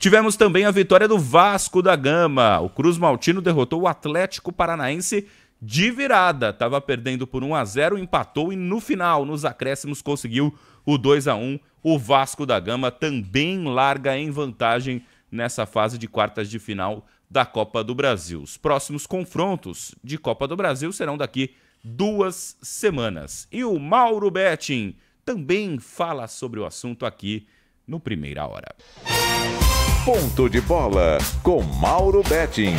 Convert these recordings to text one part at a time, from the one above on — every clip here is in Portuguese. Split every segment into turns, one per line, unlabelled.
Tivemos também a vitória do Vasco da Gama. O Cruz Maltino derrotou o Atlético Paranaense de virada. Tava perdendo por 1 a 0, empatou e no final, nos acréscimos, conseguiu o 2 a 1. O Vasco da Gama também larga em vantagem nessa fase de quartas de final da Copa do Brasil. Os próximos confrontos de Copa do Brasil serão daqui duas semanas. E o Mauro Betting também fala sobre o assunto aqui no Primeira Hora.
Ponto de bola com Mauro Betting.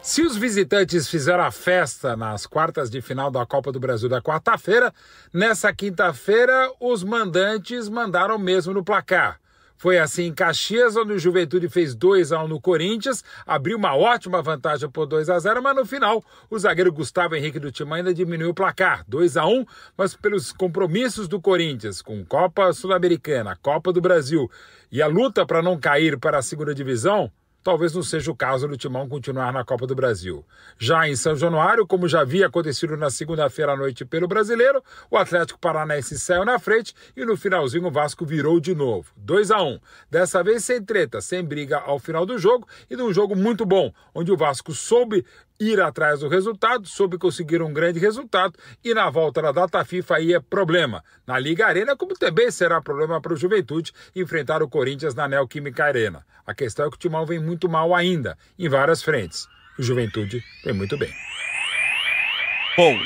Se os visitantes fizeram a festa nas quartas de final da Copa do Brasil da quarta-feira, nessa quinta-feira os mandantes mandaram mesmo no placar. Foi assim em Caxias, onde o Juventude fez 2 a 1 no Corinthians, abriu uma ótima vantagem por 2 a 0, mas no final o zagueiro Gustavo Henrique do time ainda diminuiu o placar, 2 a 1, mas pelos compromissos do Corinthians com Copa Sul-Americana, Copa do Brasil e a luta para não cair para a segunda divisão, talvez não seja o caso do Timão continuar na Copa do Brasil. Já em São Januário, como já havia acontecido na segunda-feira à noite pelo Brasileiro, o Atlético Paranaense saiu na frente e no finalzinho o Vasco virou de novo, 2 a 1. Dessa vez sem treta, sem briga ao final do jogo e num jogo muito bom, onde o Vasco soube ir atrás do resultado, soube conseguir um grande resultado e na volta da data FIFA aí é problema. Na Liga Arena, como também será problema para o Juventude enfrentar o Corinthians na Neoquímica Arena. A questão é que o Timão vem muito mal ainda, em várias frentes. O Juventude vem muito bem. Bom,